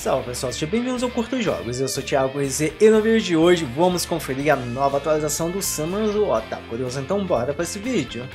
Salve pessoal, sejam bem-vindos ao Curto Jogos, eu sou o Thiago Eze e no vídeo de hoje vamos conferir a nova atualização do Summers Otaku tá curioso? então bora para esse vídeo!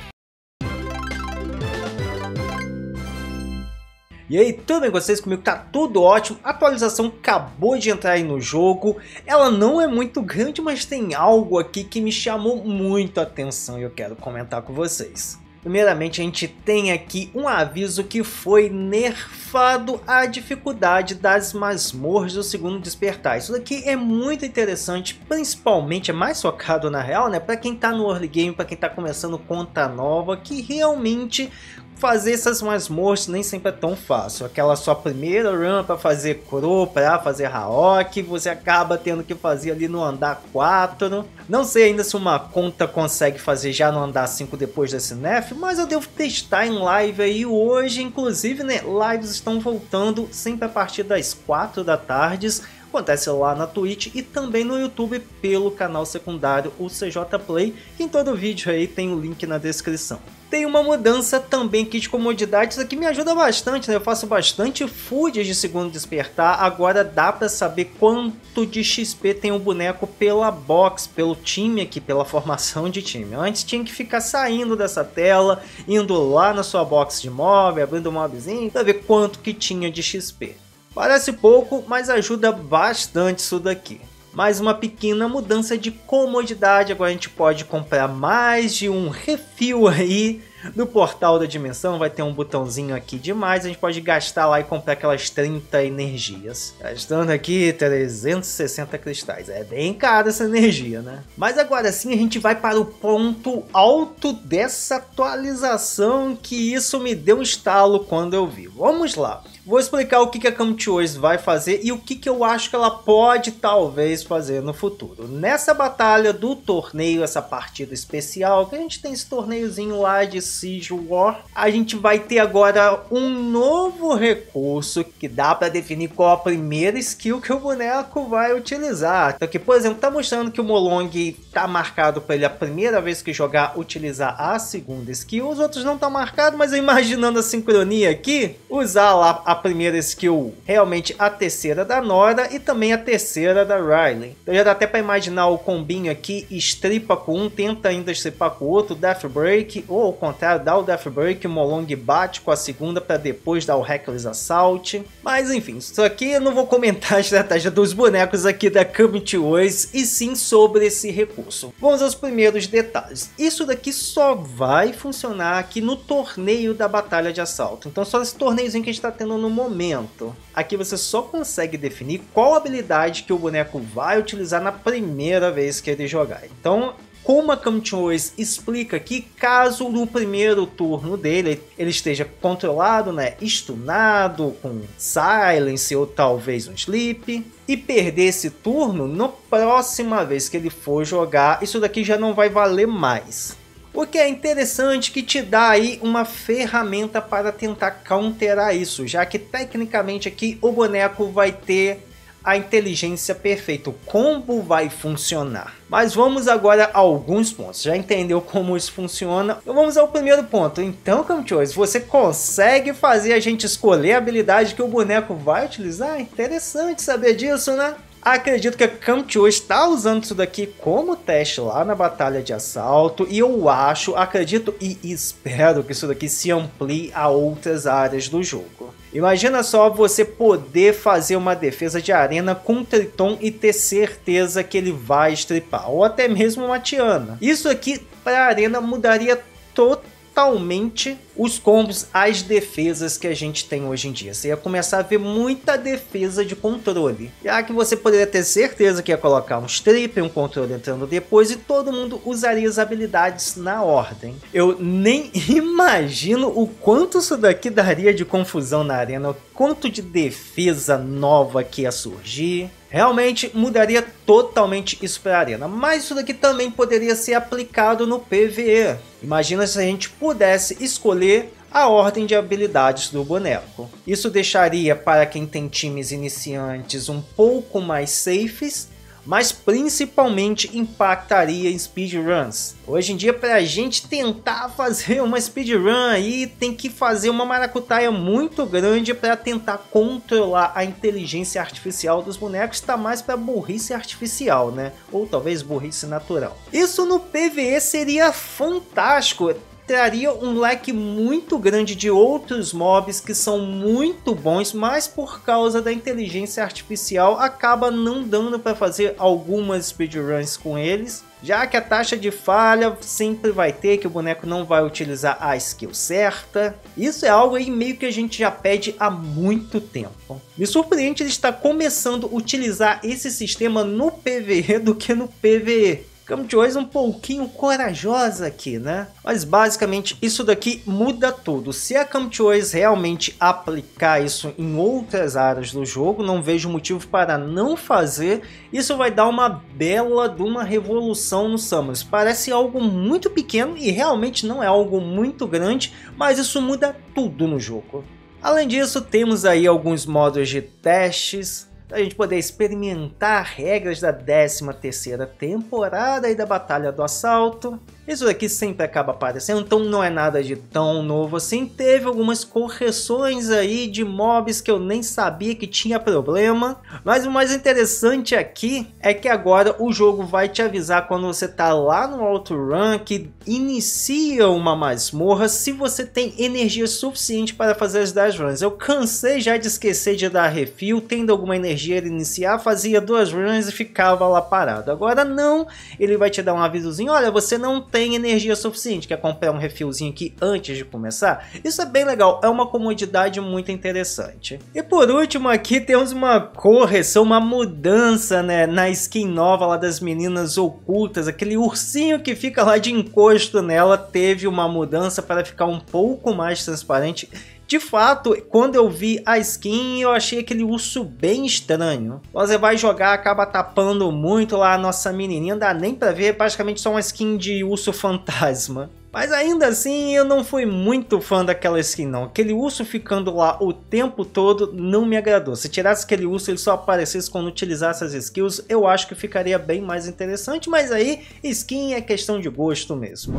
E aí, tudo bem com vocês? Comigo tá tudo ótimo, a atualização acabou de entrar aí no jogo, ela não é muito grande, mas tem algo aqui que me chamou muito a atenção e eu quero comentar com vocês. Primeiramente, a gente tem aqui um aviso que foi nerfado a dificuldade das masmorras do segundo despertar. Isso aqui é muito interessante, principalmente é mais focado na real, né? Para quem tá no early game, para quem tá começando conta nova, que realmente fazer essas masmorras nem sempre é tão fácil. Aquela sua primeira run para fazer Crow, para fazer raok, você acaba tendo que fazer ali no andar 4. Não sei ainda se uma conta consegue fazer já no andar 5 depois desse nerf, mas eu devo testar em live aí hoje. Inclusive, né, lives estão voltando sempre a partir das 4 da tarde acontece lá na Twitch e também no YouTube pelo canal secundário o CJ Play, que em todo vídeo aí tem o link na descrição. Tem uma mudança também aqui de comodidades, que me ajuda bastante, né? Eu faço bastante foods de segundo despertar, agora dá para saber quanto de XP tem o um boneco pela box, pelo time aqui, pela formação de time. Antes tinha que ficar saindo dessa tela, indo lá na sua box de mob, abrindo o mobzinho, para ver quanto que tinha de XP. Parece pouco, mas ajuda bastante isso daqui. Mais uma pequena mudança de comodidade, agora a gente pode comprar mais de um refil aí no portal da dimensão vai ter um botãozinho aqui de mais, a gente pode gastar lá e comprar aquelas 30 energias. Gastando aqui 360 cristais, é bem caro essa energia, né? Mas agora sim a gente vai para o ponto alto dessa atualização que isso me deu um estalo quando eu vi. Vamos lá. Vou explicar o que, a Come Choice vai fazer e o que, que eu acho que ela pode talvez fazer no futuro. Nessa batalha do torneio, essa partida especial, que a gente tem esse torneiozinho lá de Siege War, a gente vai ter agora um novo recurso que dá para definir qual a primeira skill que o boneco vai utilizar. Então aqui, por exemplo, tá mostrando que o Molong tá marcado para ele a primeira vez que jogar utilizar a segunda skill, os outros não tá marcado, mas eu imaginando a sincronia aqui, usar lá a primeira skill realmente a terceira da Nora e também a terceira da Riley. Então já dá até para imaginar o combinho aqui, estripa com um, tenta ainda estripar com o outro, Death Break, ou ao contrário, dá o Death Break, o Molong bate com a segunda para depois dar o Reckless Assault. Mas enfim, isso aqui eu não vou comentar a estratégia dos bonecos aqui da Kami Wars, e sim sobre esse recurso. Vamos aos primeiros detalhes. Isso daqui só vai funcionar aqui no torneio da Batalha de Assalto. Então só esse torneiozinho que a gente está tendo no no momento. Aqui você só consegue definir qual habilidade que o boneco vai utilizar na primeira vez que ele jogar. Então, como a Kamchois explica que caso no primeiro turno dele ele esteja controlado, né, com silence ou talvez um sleep, e perder esse turno, na próxima vez que ele for jogar, isso daqui já não vai valer mais. O que é interessante que te dá aí uma ferramenta para tentar counterar isso, já que tecnicamente aqui o boneco vai ter a inteligência perfeita, o combo vai funcionar. Mas vamos agora a alguns pontos, já entendeu como isso funciona? Então vamos ao primeiro ponto. Então, Camchoice, você consegue fazer a gente escolher a habilidade que o boneco vai utilizar? Interessante saber disso, né? Acredito que a Kamtio está usando isso daqui como teste lá na batalha de assalto e eu acho, acredito e espero que isso daqui se amplie a outras áreas do jogo. Imagina só você poder fazer uma defesa de arena com Triton e ter certeza que ele vai estripar, ou até mesmo uma Tiana. Isso aqui para a arena mudaria totalmente totalmente os combos, as defesas que a gente tem hoje em dia. Você ia começar a ver muita defesa de controle. Já que você poderia ter certeza que ia colocar um strip, um controle entrando depois e todo mundo usaria as habilidades na ordem. Eu nem imagino o quanto isso daqui daria de confusão na arena, o quanto de defesa nova que ia surgir. Realmente mudaria totalmente isso para a arena, mas isso daqui também poderia ser aplicado no PvE. Imagina se a gente pudesse escolher a ordem de habilidades do boneco. Isso deixaria para quem tem times iniciantes um pouco mais safes mas principalmente impactaria em speedruns. Hoje em dia, para a gente tentar fazer uma speedrun aí, tem que fazer uma maracutaia muito grande para tentar controlar a inteligência artificial dos bonecos, está mais para burrice artificial, né? Ou talvez burrice natural. Isso no PVE seria fantástico, traria um leque muito grande de outros mobs que são muito bons, mas por causa da inteligência artificial acaba não dando para fazer algumas speedruns com eles, já que a taxa de falha sempre vai ter, que o boneco não vai utilizar a skill certa. Isso é algo aí meio que a gente já pede há muito tempo. Me surpreende ele estar começando a utilizar esse sistema no PvE do que no PvE Ficamos de é um pouquinho corajosa aqui, né? Mas basicamente isso daqui muda tudo. Se a Camptoys realmente aplicar isso em outras áreas do jogo, não vejo motivo para não fazer. Isso vai dar uma bela de uma revolução no Summers. Parece algo muito pequeno e realmente não é algo muito grande, mas isso muda tudo no jogo. Além disso, temos aí alguns modos de testes, a gente poder experimentar regras da 13 terceira temporada e da Batalha do Assalto. Isso aqui sempre acaba aparecendo, então não é nada de tão novo assim. Teve algumas correções aí de mobs que eu nem sabia que tinha problema. Mas o mais interessante aqui é que agora o jogo vai te avisar quando você tá lá no alto run que inicia uma masmorra se você tem energia suficiente para fazer as 10 runs. Eu cansei já de esquecer de dar refil, tendo alguma energia energia ele iniciar, fazia duas runs e ficava lá parado. Agora não, ele vai te dar um avisozinho, olha, você não tem energia suficiente, quer comprar um refilzinho aqui antes de começar? Isso é bem legal, é uma comodidade muito interessante. E por último aqui temos uma correção, uma mudança né, na skin nova lá das meninas ocultas, aquele ursinho que fica lá de encosto nela teve uma mudança para ficar um pouco mais transparente de fato, quando eu vi a skin, eu achei aquele urso bem estranho. Você vai jogar, acaba tapando muito lá a nossa menininha, não dá nem pra ver, praticamente só uma skin de urso fantasma. Mas ainda assim, eu não fui muito fã daquela skin não. Aquele urso ficando lá o tempo todo não me agradou. Se tirasse aquele urso ele só aparecesse quando utilizasse as skills, eu acho que ficaria bem mais interessante. Mas aí, skin é questão de gosto mesmo.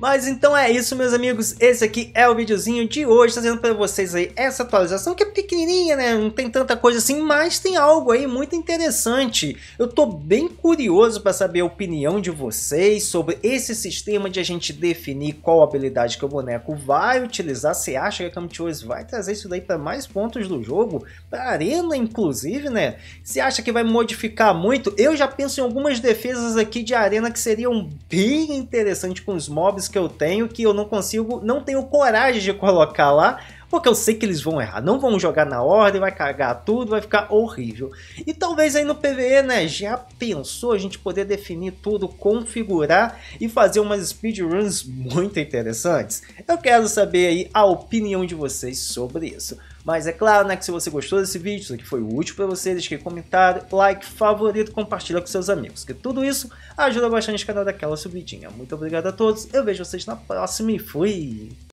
Mas então é isso, meus amigos. Esse aqui é o videozinho de hoje, trazendo para vocês aí essa atualização que é pequenininha, né? Não tem tanta coisa assim, mas tem algo aí muito interessante. Eu tô bem curioso para saber a opinião de vocês sobre esse sistema de a gente definir qual habilidade que o boneco vai utilizar. Você acha que a Camtioz vai trazer isso daí para mais pontos do jogo? Para arena, inclusive, né? Você acha que vai modificar muito? Eu já penso em algumas defesas aqui de arena que seriam bem interessantes com os mobs que eu tenho que eu não consigo, não tenho coragem de colocar lá, porque eu sei que eles vão errar, não vão jogar na ordem, vai cagar tudo, vai ficar horrível. E talvez aí no PVE, né, já pensou a gente poder definir tudo, configurar e fazer umas speedruns muito interessantes? Eu quero saber aí a opinião de vocês sobre isso. Mas é claro, né, que se você gostou desse vídeo, que foi útil para você, deixe aqui comentário, like, favorito, compartilha com seus amigos, que tudo isso ajuda bastante o canal daquela subidinha. Muito obrigado a todos, eu vejo vocês na próxima e fui!